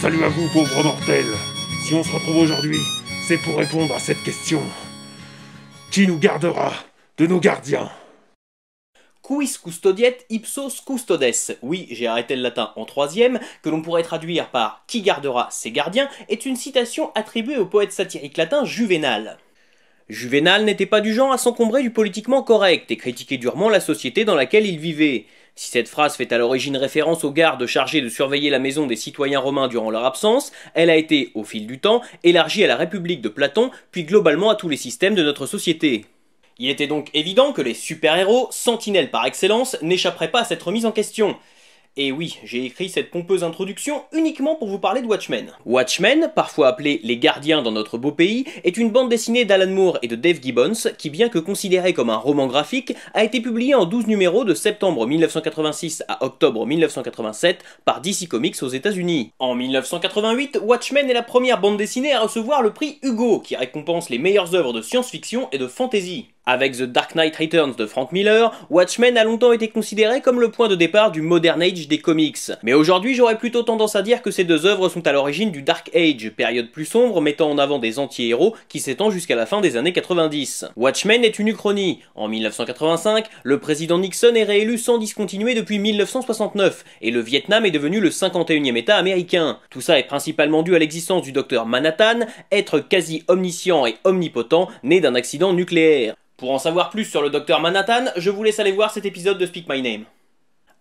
Salut à vous, pauvres mortels. Si on se retrouve aujourd'hui, c'est pour répondre à cette question. Qui nous gardera de nos gardiens quis custodiet ipsos custodes. Oui, j'ai arrêté le latin en troisième, que l'on pourrait traduire par qui gardera ses gardiens, est une citation attribuée au poète satirique latin Juvénal. Juvénal n'était pas du genre à s'encombrer du politiquement correct et critiquer durement la société dans laquelle il vivait. Si cette phrase fait à l'origine référence aux gardes chargés de surveiller la maison des citoyens romains durant leur absence, elle a été, au fil du temps, élargie à la République de Platon, puis globalement à tous les systèmes de notre société. Il était donc évident que les super-héros, sentinelles par excellence, n'échapperaient pas à cette remise en question. Et oui, j'ai écrit cette pompeuse introduction uniquement pour vous parler de Watchmen. Watchmen, parfois appelé Les Gardiens dans notre beau pays, est une bande dessinée d'Alan Moore et de Dave Gibbons qui, bien que considérée comme un roman graphique, a été publiée en 12 numéros de septembre 1986 à octobre 1987 par DC Comics aux États-Unis. En 1988, Watchmen est la première bande dessinée à recevoir le prix Hugo, qui récompense les meilleures œuvres de science-fiction et de fantasy. Avec The Dark Knight Returns de Frank Miller, Watchmen a longtemps été considéré comme le point de départ du Modern Age des comics. Mais aujourd'hui, j'aurais plutôt tendance à dire que ces deux œuvres sont à l'origine du Dark Age, période plus sombre mettant en avant des anti-héros qui s'étend jusqu'à la fin des années 90. Watchmen est une uchronie. En 1985, le président Nixon est réélu sans discontinuer depuis 1969 et le Vietnam est devenu le 51e État américain. Tout ça est principalement dû à l'existence du docteur Manhattan, être quasi omniscient et omnipotent, né d'un accident nucléaire. Pour en savoir plus sur le docteur Manhattan, je vous laisse aller voir cet épisode de Speak My Name.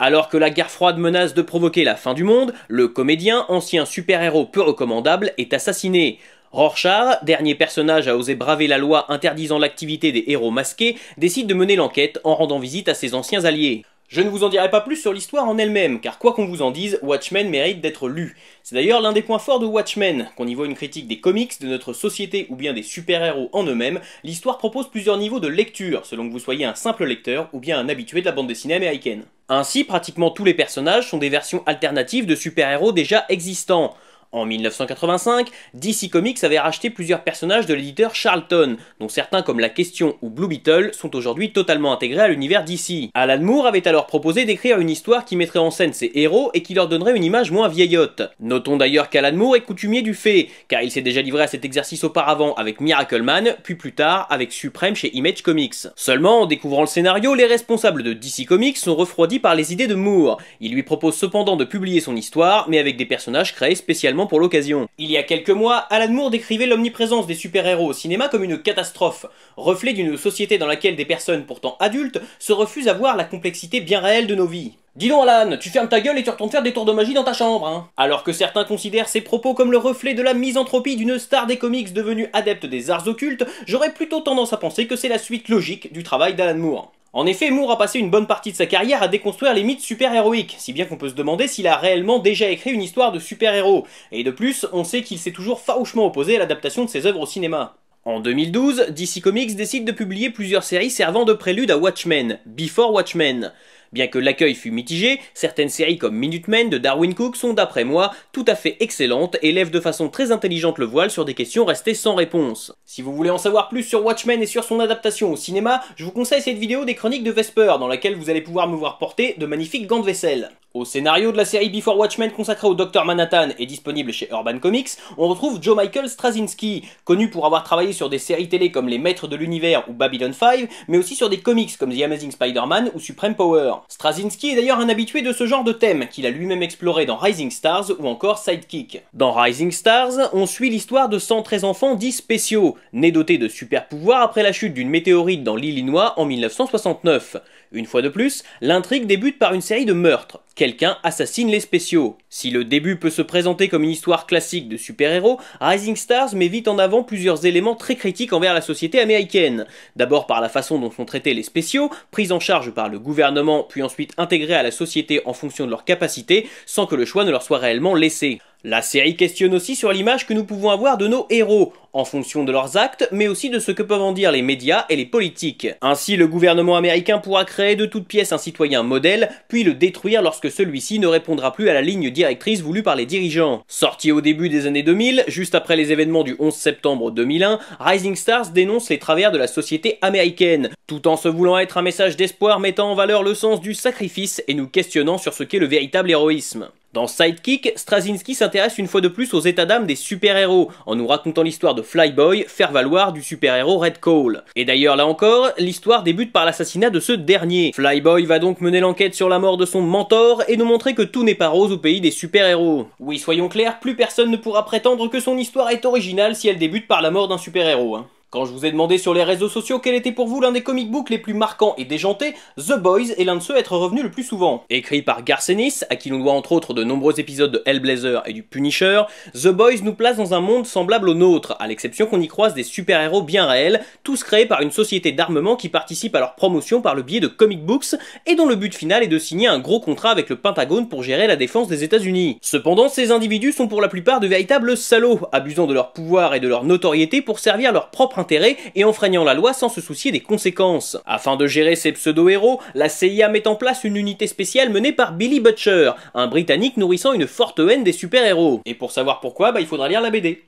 Alors que la guerre froide menace de provoquer la fin du monde, le comédien, ancien super-héros peu recommandable, est assassiné. Rorschach, dernier personnage à oser braver la loi interdisant l'activité des héros masqués, décide de mener l'enquête en rendant visite à ses anciens alliés. Je ne vous en dirai pas plus sur l'histoire en elle-même, car quoi qu'on vous en dise, Watchmen mérite d'être lu. C'est d'ailleurs l'un des points forts de Watchmen, qu'on y voit une critique des comics, de notre société ou bien des super-héros en eux-mêmes, l'histoire propose plusieurs niveaux de lecture, selon que vous soyez un simple lecteur ou bien un habitué de la bande dessinée américaine. Ainsi, pratiquement tous les personnages sont des versions alternatives de super-héros déjà existants. En 1985, DC Comics avait racheté plusieurs personnages de l'éditeur Charlton, dont certains comme La Question ou Blue Beetle sont aujourd'hui totalement intégrés à l'univers DC. Alan Moore avait alors proposé d'écrire une histoire qui mettrait en scène ses héros et qui leur donnerait une image moins vieillotte. Notons d'ailleurs qu'Alan Moore est coutumier du fait, car il s'est déjà livré à cet exercice auparavant avec Miracle Man, puis plus tard avec Supreme chez Image Comics. Seulement, en découvrant le scénario, les responsables de DC Comics sont refroidis par les idées de Moore. Il lui propose cependant de publier son histoire, mais avec des personnages créés spécialement pour l'occasion. Il y a quelques mois, Alan Moore décrivait l'omniprésence des super-héros au cinéma comme une catastrophe, reflet d'une société dans laquelle des personnes pourtant adultes se refusent à voir la complexité bien réelle de nos vies. Dis donc Alan, tu fermes ta gueule et tu retournes faire des tours de magie dans ta chambre, hein Alors que certains considèrent ces propos comme le reflet de la misanthropie d'une star des comics devenue adepte des arts occultes, j'aurais plutôt tendance à penser que c'est la suite logique du travail d'Alan Moore. En effet, Moore a passé une bonne partie de sa carrière à déconstruire les mythes super-héroïques, si bien qu'on peut se demander s'il a réellement déjà écrit une histoire de super-héros. Et de plus, on sait qu'il s'est toujours farouchement opposé à l'adaptation de ses œuvres au cinéma. En 2012, DC Comics décide de publier plusieurs séries servant de prélude à Watchmen, Before Watchmen. Bien que l'accueil fut mitigé, certaines séries comme Minutemen de Darwin Cook sont d'après moi tout à fait excellentes et lèvent de façon très intelligente le voile sur des questions restées sans réponse. Si vous voulez en savoir plus sur Watchmen et sur son adaptation au cinéma, je vous conseille cette vidéo des chroniques de Vesper dans laquelle vous allez pouvoir me voir porter de magnifiques gants de vaisselle. Au scénario de la série Before Watchmen consacrée au Dr Manhattan et disponible chez Urban Comics, on retrouve Joe Michael Straczynski, connu pour avoir travaillé sur des séries télé comme Les Maîtres de l'Univers ou Babylon 5, mais aussi sur des comics comme The Amazing Spider-Man ou Supreme Power. Strazinski est d'ailleurs un habitué de ce genre de thème, qu'il a lui-même exploré dans Rising Stars ou encore Sidekick. Dans Rising Stars, on suit l'histoire de 113 enfants dits spéciaux, nés dotés de super pouvoirs après la chute d'une météorite dans l'Illinois en 1969. Une fois de plus, l'intrigue débute par une série de meurtres. Quelqu'un assassine les spéciaux. Si le début peut se présenter comme une histoire classique de super-héros, Rising Stars met vite en avant plusieurs éléments très critiques envers la société américaine. D'abord par la façon dont sont traités les spéciaux, pris en charge par le gouvernement puis ensuite intégrés à la société en fonction de leurs capacités, sans que le choix ne leur soit réellement laissé. La série questionne aussi sur l'image que nous pouvons avoir de nos héros, en fonction de leurs actes, mais aussi de ce que peuvent en dire les médias et les politiques. Ainsi, le gouvernement américain pourra créer de toutes pièces un citoyen modèle, puis le détruire lorsque celui-ci ne répondra plus à la ligne directrice voulue par les dirigeants. Sorti au début des années 2000, juste après les événements du 11 septembre 2001, Rising Stars dénonce les travers de la société américaine, tout en se voulant être un message d'espoir mettant en valeur le sens du sacrifice et nous questionnant sur ce qu'est le véritable héroïsme. Dans Sidekick, Strazinski s'intéresse une fois de plus aux états d'âme des super-héros, en nous racontant l'histoire de Flyboy, faire valoir du super-héros Red Cole. Et d'ailleurs, là encore, l'histoire débute par l'assassinat de ce dernier. Flyboy va donc mener l'enquête sur la mort de son mentor et nous montrer que tout n'est pas rose au pays des super-héros. Oui, soyons clairs, plus personne ne pourra prétendre que son histoire est originale si elle débute par la mort d'un super-héros. Hein. Quand je vous ai demandé sur les réseaux sociaux quel était pour vous l'un des comic books les plus marquants et déjantés, The Boys est l'un de ceux à être revenu le plus souvent. Écrit par Garcenis, à qui l'on doit entre autres de nombreux épisodes de Hellblazer et du Punisher, The Boys nous place dans un monde semblable au nôtre, à l'exception qu'on y croise des super-héros bien réels, tous créés par une société d'armement qui participe à leur promotion par le biais de comic books et dont le but final est de signer un gros contrat avec le Pentagone pour gérer la défense des États-Unis. Cependant, ces individus sont pour la plupart de véritables salauds, abusant de leur pouvoir et de leur notoriété pour servir leur propre et et enfreignant la loi sans se soucier des conséquences. Afin de gérer ces pseudo-héros, la CIA met en place une unité spéciale menée par Billy Butcher, un Britannique nourrissant une forte haine des super-héros. Et pour savoir pourquoi, bah, il faudra lire la BD.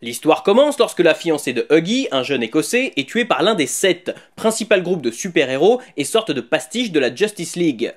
L'histoire commence lorsque la fiancée de Huggy, un jeune écossais, est tuée par l'un des sept, principal groupe de super-héros et sorte de pastiche de la Justice League.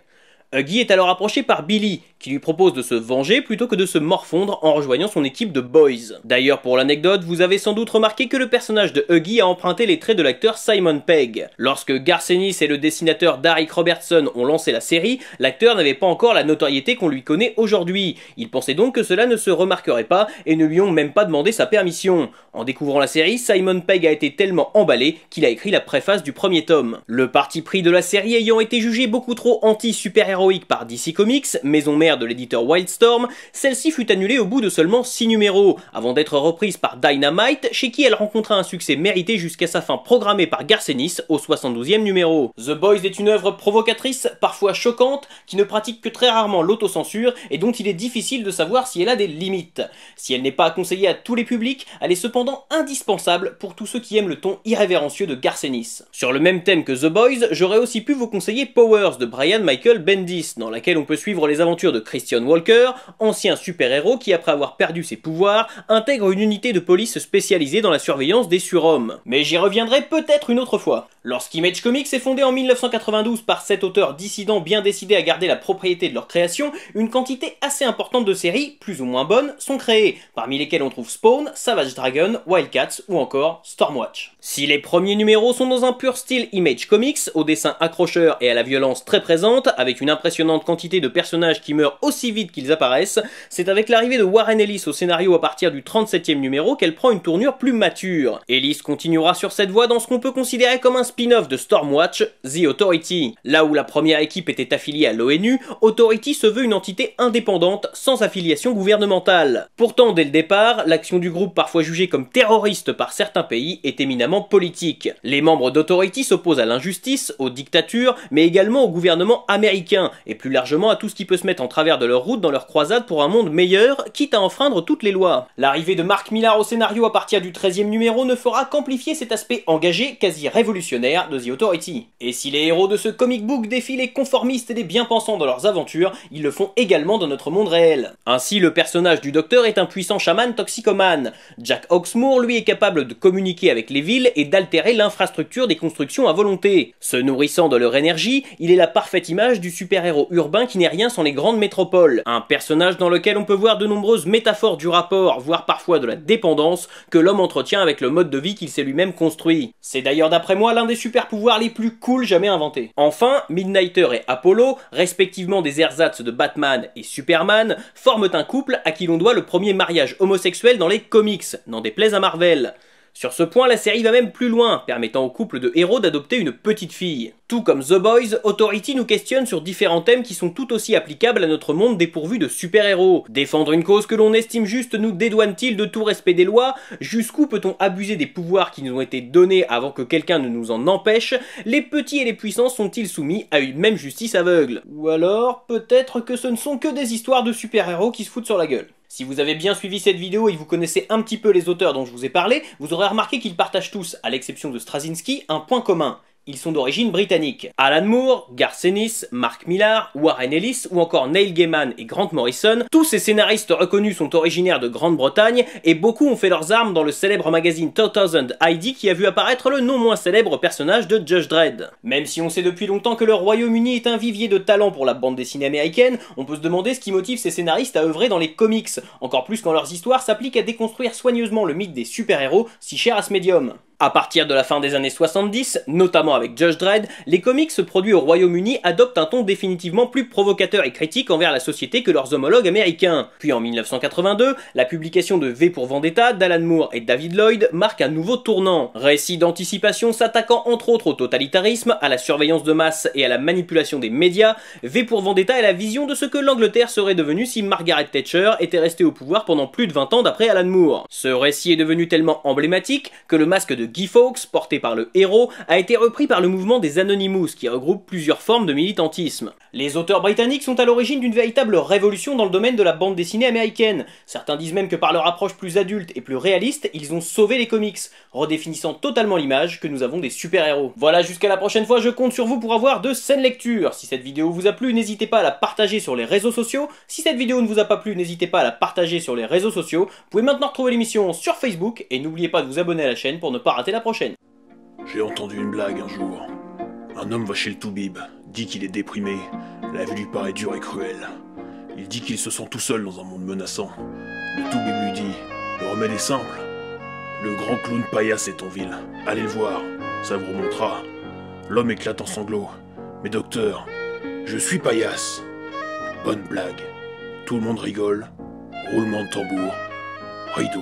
Huggy euh, est alors approché par Billy, qui lui propose de se venger plutôt que de se morfondre en rejoignant son équipe de boys. D'ailleurs, pour l'anecdote, vous avez sans doute remarqué que le personnage de Huggy a emprunté les traits de l'acteur Simon Pegg. Lorsque Garcenis et le dessinateur Derek Robertson ont lancé la série, l'acteur n'avait pas encore la notoriété qu'on lui connaît aujourd'hui. Il pensait donc que cela ne se remarquerait pas et ne lui ont même pas demandé sa permission. En découvrant la série, Simon Pegg a été tellement emballé qu'il a écrit la préface du premier tome. Le parti pris de la série ayant été jugé beaucoup trop anti-super-héros par DC Comics, maison mère de l'éditeur Wildstorm, celle-ci fut annulée au bout de seulement 6 numéros, avant d'être reprise par Dynamite, chez qui elle rencontra un succès mérité jusqu'à sa fin programmée par Garcenis au 72e numéro. The Boys est une œuvre provocatrice, parfois choquante, qui ne pratique que très rarement l'autocensure et dont il est difficile de savoir si elle a des limites. Si elle n'est pas conseillée à tous les publics, elle est cependant indispensable pour tous ceux qui aiment le ton irrévérencieux de Garcenis. Sur le même thème que The Boys, j'aurais aussi pu vous conseiller Powers de Brian Michael Bendy dans laquelle on peut suivre les aventures de Christian Walker, ancien super-héros qui, après avoir perdu ses pouvoirs, intègre une unité de police spécialisée dans la surveillance des surhommes. Mais j'y reviendrai peut-être une autre fois. Lorsqu'Image Comics est fondé en 1992 par sept auteurs dissidents bien décidés à garder la propriété de leur création, une quantité assez importante de séries, plus ou moins bonnes, sont créées, parmi lesquelles on trouve Spawn, Savage Dragon, Wildcats ou encore Stormwatch. Si les premiers numéros sont dans un pur style Image Comics, au dessin accrocheur et à la violence très présente, avec une impressionnante quantité de personnages qui meurent aussi vite qu'ils apparaissent, c'est avec l'arrivée de Warren Ellis au scénario à partir du 37e numéro qu'elle prend une tournure plus mature. Ellis continuera sur cette voie dans ce qu'on peut considérer comme un spin-off de Stormwatch, The Authority. Là où la première équipe était affiliée à l'ONU, Authority se veut une entité indépendante, sans affiliation gouvernementale. Pourtant, dès le départ, l'action du groupe parfois jugée comme terroriste par certains pays est éminemment politique. Les membres d'Authority s'opposent à l'injustice, aux dictatures, mais également au gouvernement américain et plus largement à tout ce qui peut se mettre en travers de leur route dans leur croisade pour un monde meilleur, quitte à enfreindre toutes les lois. L'arrivée de Mark Millar au scénario à partir du 13e numéro ne fera qu'amplifier cet aspect engagé, quasi révolutionnaire de The Authority. Et si les héros de ce comic book défient les conformistes et les bien-pensants dans leurs aventures, ils le font également dans notre monde réel. Ainsi, le personnage du docteur est un puissant chaman toxicomane. Jack Oxmoor, lui, est capable de communiquer avec les villes et d'altérer l'infrastructure des constructions à volonté. Se nourrissant de leur énergie, il est la parfaite image du super super-héros urbain qui n'est rien sans les grandes métropoles. Un personnage dans lequel on peut voir de nombreuses métaphores du rapport, voire parfois de la dépendance, que l'homme entretient avec le mode de vie qu'il s'est lui-même construit. C'est d'ailleurs d'après moi l'un des super-pouvoirs les plus cool jamais inventés. Enfin, Midnighter et Apollo, respectivement des ersatz de Batman et Superman, forment un couple à qui l'on doit le premier mariage homosexuel dans les comics, n'en déplaise à Marvel. Sur ce point, la série va même plus loin, permettant au couple de héros d'adopter une petite fille. Tout comme The Boys, Authority nous questionne sur différents thèmes qui sont tout aussi applicables à notre monde dépourvu de super-héros. Défendre une cause que l'on estime juste nous dédouane-t-il de tout respect des lois Jusqu'où peut-on abuser des pouvoirs qui nous ont été donnés avant que quelqu'un ne nous en empêche Les petits et les puissants sont-ils soumis à une même justice aveugle Ou alors, peut-être que ce ne sont que des histoires de super-héros qui se foutent sur la gueule. Si vous avez bien suivi cette vidéo et que vous connaissez un petit peu les auteurs dont je vous ai parlé, vous aurez remarqué qu'ils partagent tous, à l'exception de Straczynski, un point commun. Ils sont d'origine britannique. Alan Moore, Garth Ennis, Mark Millar, Warren Ellis ou encore Neil Gaiman et Grant Morrison, tous ces scénaristes reconnus sont originaires de Grande-Bretagne et beaucoup ont fait leurs armes dans le célèbre magazine 2000 ID qui a vu apparaître le non moins célèbre personnage de Judge Dredd. Même si on sait depuis longtemps que le Royaume-Uni est un vivier de talent pour la bande dessinée américaine, on peut se demander ce qui motive ces scénaristes à œuvrer dans les comics, encore plus quand leurs histoires s'appliquent à déconstruire soigneusement le mythe des super-héros si cher à ce médium. À partir de la fin des années 70, notamment avec Judge Dredd, les comics se produits au Royaume-Uni adoptent un ton définitivement plus provocateur et critique envers la société que leurs homologues américains. Puis en 1982, la publication de V pour Vendetta d'Alan Moore et David Lloyd marque un nouveau tournant. Récit d'anticipation s'attaquant entre autres au totalitarisme, à la surveillance de masse et à la manipulation des médias, V pour Vendetta est la vision de ce que l'Angleterre serait devenue si Margaret Thatcher était restée au pouvoir pendant plus de 20 ans d'après Alan Moore. Ce récit est devenu tellement emblématique que le masque de Guy Fawkes, porté par le héros, a été repris par le mouvement des Anonymous, qui regroupe plusieurs formes de militantisme. Les auteurs britanniques sont à l'origine d'une véritable révolution dans le domaine de la bande dessinée américaine. Certains disent même que par leur approche plus adulte et plus réaliste, ils ont sauvé les comics, redéfinissant totalement l'image que nous avons des super-héros. Voilà, jusqu'à la prochaine fois, je compte sur vous pour avoir de saines lectures. Si cette vidéo vous a plu, n'hésitez pas à la partager sur les réseaux sociaux. Si cette vidéo ne vous a pas plu, n'hésitez pas à la partager sur les réseaux sociaux. Vous pouvez maintenant retrouver l'émission sur Facebook et n'oubliez pas de vous abonner à la chaîne pour ne pas la prochaine. J'ai entendu une blague un jour. Un homme va chez le Toubib, dit qu'il est déprimé, la vie lui paraît dure et cruelle. Il dit qu'il se sent tout seul dans un monde menaçant. Le Toubib lui dit Le remède est simple. Le grand clown paillasse est en ville. Allez le voir, ça vous remontera. L'homme éclate en sanglots. Mais docteur, je suis paillasse. Bonne blague. Tout le monde rigole. Roulement de tambour. Rideau.